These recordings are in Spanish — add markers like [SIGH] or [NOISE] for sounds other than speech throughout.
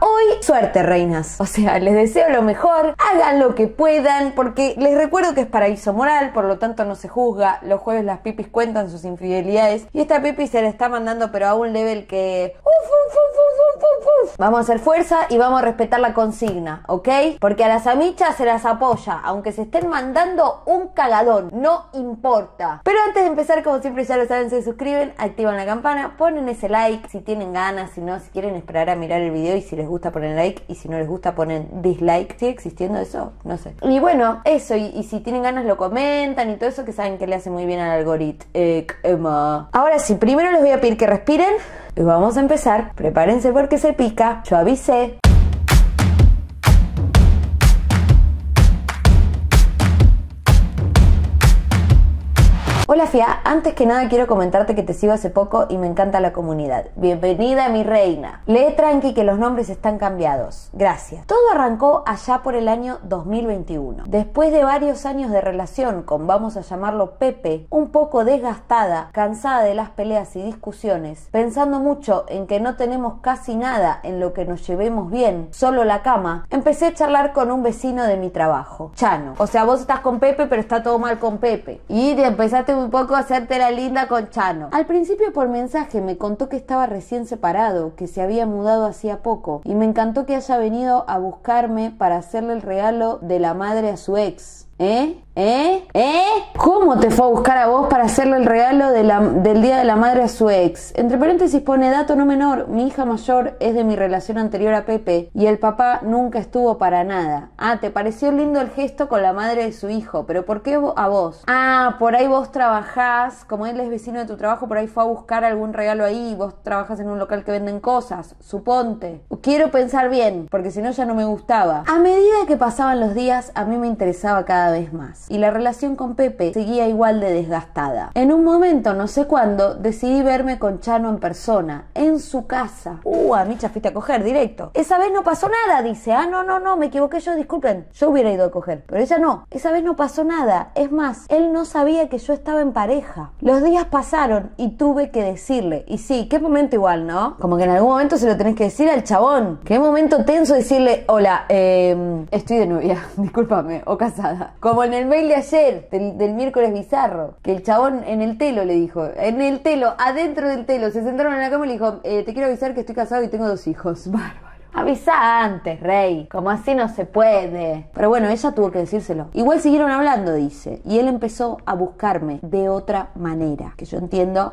Hoy, suerte, reinas. O sea, les deseo lo mejor, hagan lo que puedan, porque les recuerdo que es paraíso moral, por lo tanto no se juzga. Los jueves las pipis cuentan sus infidelidades y esta pipi se la está mandando, pero a un level que. Uf, uf, uf Vamos a hacer fuerza y vamos a respetar la consigna, ¿ok? Porque a las amichas se las apoya, aunque se estén mandando un cagadón, no importa. Pero antes de empezar, como siempre ya lo saben, se suscriben, activan la campana, ponen ese like si tienen ganas, si no, si quieren esperar a mirar el video y si les gusta ponen like y si no les gusta ponen dislike. ¿Sigue existiendo eso? No sé. Y bueno, eso, y, si tienen ganas lo comentan y todo eso que saben que le hace muy bien al algoritmo. Ahora sí, primero les voy a pedir que respiren. Vamos a empezar, prepárense porque se pica, yo avisé. Hola Fia, antes que nada quiero comentarte que te sigo hace poco y me encanta la comunidad. Bienvenida mi reina. Lee tranqui que los nombres están cambiados. Gracias. Todo arrancó allá por el año 2021. Después de varios años de relación con, vamos a llamarlo Pepe, un poco desgastada, cansada de las peleas y discusiones, pensando mucho en que no tenemos casi nada en lo que nos llevemos bien, solo la cama, empecé a charlar con un vecino de mi trabajo, Chano. O sea, vos estás con Pepe, pero está todo mal con Pepe. Y empezaste a poco hacerte la linda con Chano. Al principio por mensaje me contó que estaba recién separado, que se había mudado hacía poco, y me encantó que haya venido a buscarme para hacerle el regalo de la madre a su ex. ¿Eh? ¿Eh? ¿Eh? ¿Cómo te fue a buscar a vos para hacerle el regalo del Día de la Madre a su ex? Entre paréntesis pone dato no menor, mi hija mayor es de mi relación anterior a Pepe y el papá nunca estuvo para nada. Ah, te pareció lindo el gesto con la madre de su hijo, pero ¿por qué a vos? Ah, por ahí vos trabajás, como él es vecino de tu trabajo, por ahí fue a buscar algún regalo ahí, vos trabajás en un local que venden cosas, suponte. Quiero pensar bien, porque si no ya no me gustaba. A medida que pasaban los días, a mí me interesaba cada vez más. Y la relación con Pepe seguía igual de desgastada. En un momento, no sé cuándo, decidí verme con Chano en persona, en su casa. Uh, a ya fuiste a coger directo. Esa vez no pasó nada, dice. Ah, no, no, no, me equivoqué yo, disculpen. Yo hubiera ido a coger, pero ella no. Esa vez no pasó nada. Es más, él no sabía que yo estaba en pareja. Los días pasaron y tuve que decirle. Y sí, qué momento igual, ¿no? Como que en algún momento se lo tenés que decir al chabón. Qué momento tenso decirle, hola, em, estoy de novia, [LAUGHS] discúlpame, o casada. Como en el mail de ayer, del, miércoles bizarro, que el chabón en el telo le dijo, en el telo, adentro del telo, se sentaron en la cama y le dijo, eh, te quiero avisar que estoy casado y tengo dos hijos. [LAUGHS] Bárbaro. Avisa antes, Rey. Como así no se puede. Pero bueno, ella tuvo que decírselo. Igual siguieron hablando, dice. Y él empezó a buscarme de otra manera. Que yo entiendo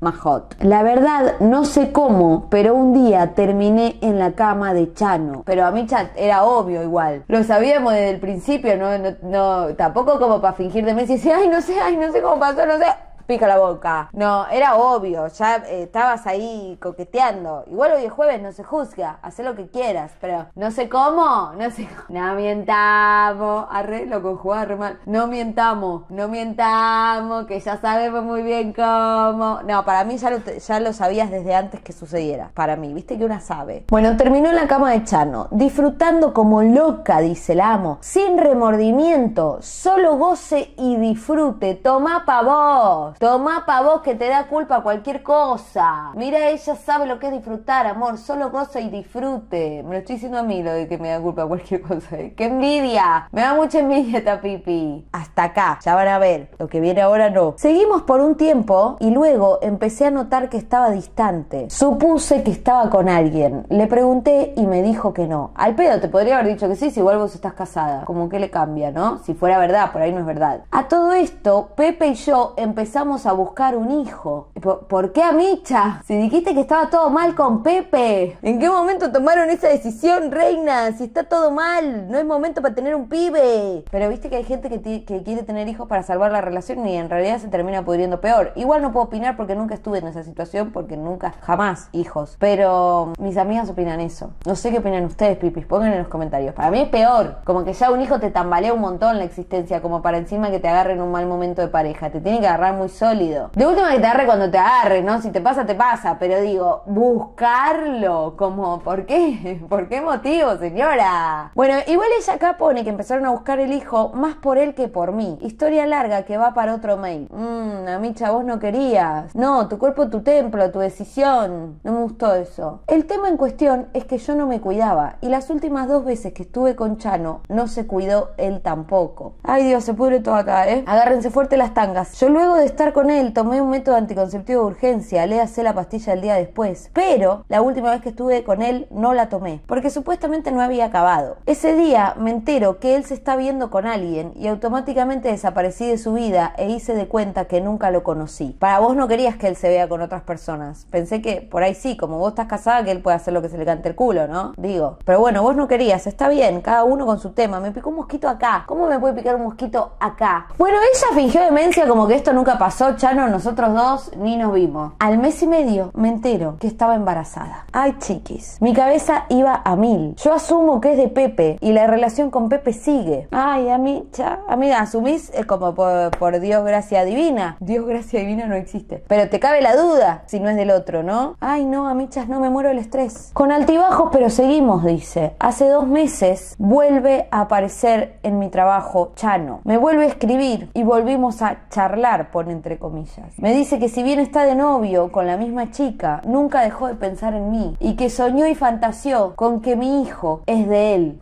Majot. La verdad, no sé cómo, pero un día terminé en la cama de Chano. Pero a mí chat era obvio igual. Lo sabíamos desde el principio, no, no, no tampoco como para fingir de Messi y ay, no sé, ay, no sé cómo pasó, no sé pica la boca. No, era obvio, ya eh, estabas ahí coqueteando. Igual hoy es jueves, no se juzga, haz lo que quieras, pero no sé cómo, no sé cómo. No mientamos, Arreglo con jugar mal. No mientamos, no mientamos, que ya sabemos muy bien cómo. No, para mí ya lo, ya lo sabías desde antes que sucediera, para mí, viste que una sabe. Bueno, terminó en la cama de Chano, disfrutando como loca, dice el amo, sin remordimiento, solo goce y disfrute, toma pa' vos. Tomá pa' vos que te da culpa cualquier cosa. Mira, ella sabe lo que es disfrutar, amor. Solo goza y disfrute. Me lo estoy diciendo a mí lo de que me da culpa cualquier [LAUGHS] cosa. ¡Qué envidia! Me da mucha envidia esta pipi. Hasta acá. Ya van a ver. Lo que viene ahora no. Seguimos por un tiempo y luego empecé a notar que estaba distante. Supuse que estaba con alguien. Le pregunté y me dijo que no. Al pedo, te podría haber dicho que sí si igual vos estás casada. Como que le cambia, ¿no? Si fuera verdad, por ahí no es verdad. A todo esto, Pepe y yo empezamos a buscar un hijo. ¿Por, qué a Micha? Si dijiste que estaba todo mal con Pepe. ¿En qué momento tomaron esa decisión, reina? Si está todo mal, no es momento para tener un pibe. Pero viste que hay gente que, quiere tener hijos para salvar la relación y en realidad se termina pudriendo peor. Igual no puedo opinar porque nunca estuve en esa situación, porque nunca, jamás hijos. Pero mm, mis amigas opinan eso. No sé qué opinan ustedes, pipis. Pongan en los comentarios. Para mí es peor. Como que ya un hijo te tambalea un montón la existencia, como para encima que te agarren un mal momento de pareja. Te tiene que agarrar muy sólido. De última que te agarre cuando te agarre, ¿no? Si te pasa, te pasa, pero digo, buscarlo, como, ¿por qué? [LAUGHS] ¿Por qué motivo, señora? Bueno, igual ella acá pone que empezaron a buscar el hijo más por él que por mí. Historia larga que va para otro mail. Mmm, a mí chavos no querías. No, tu cuerpo, tu templo, tu decisión. No me gustó eso. El tema en cuestión es que yo no me cuidaba y las últimas dos veces que estuve con Chano no se cuidó él tampoco. Ay Dios, se pudre todo acá, ¿eh? Agárrense fuerte las tangas. Yo luego de estar con él, tomé un método anticonceptivo de urgencia, le hacé la pastilla el día después, pero la última vez que estuve con él no la tomé, porque supuestamente no había acabado. Ese día me entero que él se está viendo con alguien y automáticamente desaparecí de su vida e hice de cuenta que nunca lo conocí. Para vos no querías que él se vea con otras personas. Pensé que por ahí sí, como vos estás casada, que él puede hacer lo que se le cante el culo, ¿no? Digo. Pero bueno, vos no querías, está bien, cada uno con su tema. Me picó un mosquito acá. ¿Cómo me puede picar un mosquito acá? Bueno, ella fingió demencia como que esto nunca pasó pasó, Chano, nosotros dos ni nos vimos. Al mes y medio me entero que estaba embarazada. Ay, chiquis. Mi cabeza iba a mil. Yo asumo que es de Pepe y la relación con Pepe sigue. Ay, a mí, amiga, asumís es como por, Dios gracia divina. Dios gracia divina no existe. Pero te cabe la duda si no es del otro, ¿no? Ay, no, a mí, no me muero el estrés. Con altibajos, pero seguimos, dice. Hace dos meses vuelve a aparecer en mi trabajo Chano. Me vuelve a escribir y volvimos a charlar, pone entre comillas. Me dice que si bien está de novio con la misma chica, nunca dejó de pensar en mí y que soñó y fantaseó con que mi hijo es de él.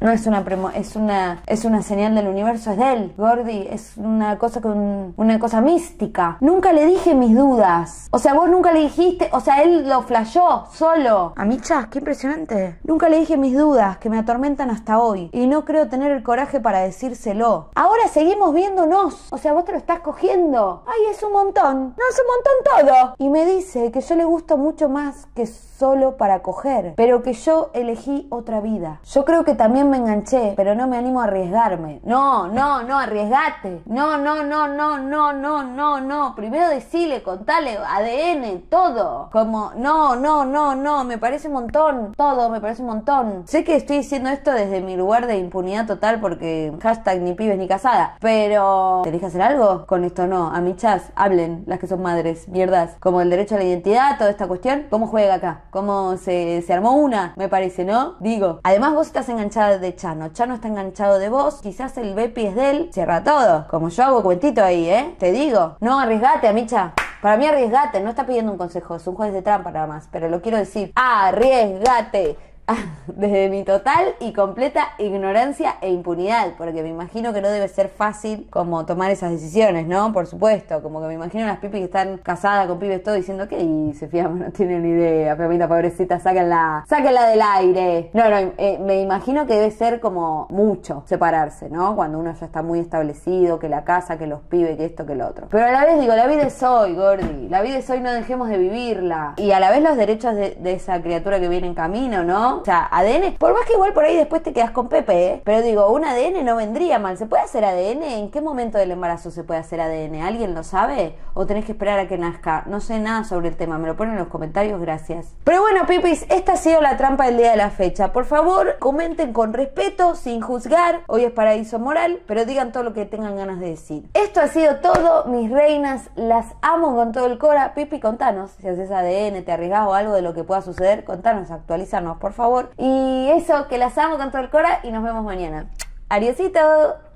No es una, premo, es una, es una señal del universo, es de él, Gordy, es una cosa con una cosa mística. Nunca le dije mis dudas. O sea, vos nunca le dijiste, o sea, él lo flashó solo. A Michas, qué impresionante. Nunca le dije mis dudas que me atormentan hasta hoy y no creo tener el coraje para decírselo. Ahora seguimos viéndonos. O sea, vos te lo estás cogiendo. Ay, es un montón. No, es un montón todo. Y me dice que yo le gusto mucho más que solo para coger, pero que yo elegí otra vida. Yo creo que también me enganché, pero no me animo a arriesgarme. No, no, no, arriesgate. No, no, no, no, no, no, no, no. Primero decile, contale, ADN, todo. Como, no, no, no, no, me parece un montón. Todo, me parece un montón. Sé que estoy diciendo esto desde mi lugar de impunidad total porque hashtag ni pibes ni casada. Pero, ¿tenés que hacer algo? Con esto no. A chas, hablen las que son madres, mierdas. Como el derecho a la identidad, toda esta cuestión. ¿Cómo juega acá? ¿Cómo se, se armó una? Me parece, ¿no? Digo. Además vos estás enganchada de Chano. Chano está enganchado de vos, quizás el Bepi es de él. Cierra todo. Como yo hago cuentito ahí, ¿eh? Te digo. No, arriesgate, Amicha. Para mí arriesgate, no está pidiendo un consejo, es un juez de trampa nada más, pero lo quiero decir. Arriesgate. [LAUGHS] desde mi total y completa ignorancia e impunidad, porque me imagino que no debe ser fácil como tomar esas decisiones, ¿no? Por supuesto, como que me imagino las pipis que están casadas con pibes todo diciendo qué y se No no tienen idea, fiamita pobrecita, sáquenla, sáquenla del aire. No, no, eh, me imagino que debe ser como mucho separarse, ¿no? Cuando uno ya está muy establecido, que la casa, que los pibes, que esto, que lo otro. Pero a la vez digo, la vida es hoy, Gordi, la vida es hoy, no dejemos de vivirla. Y a la vez los derechos de esa criatura que viene en camino, ¿no? O sea, ADN, por más que igual por ahí después te quedas con Pepe, ¿eh? pero digo, un ADN no vendría mal. ¿Se puede hacer ADN? ¿En qué momento del embarazo se puede hacer ADN? ¿Alguien lo sabe? ¿O tenés que esperar a que nazca? No sé nada sobre el tema, me lo ponen en los comentarios, gracias. Pero bueno, Pipis, esta ha sido la trampa del día de la fecha. Por favor, comenten con respeto, sin juzgar. Hoy es paraíso moral, pero digan todo lo que tengan ganas de decir. Esto ha sido todo, mis reinas. Las amo con todo el cora. Pipi, contanos si haces ADN, te arriesgás o algo de lo que pueda suceder. Contanos, actualízanos, por favor. Y eso, que las amo con todo el cora y nos vemos mañana. ¡Adiósito!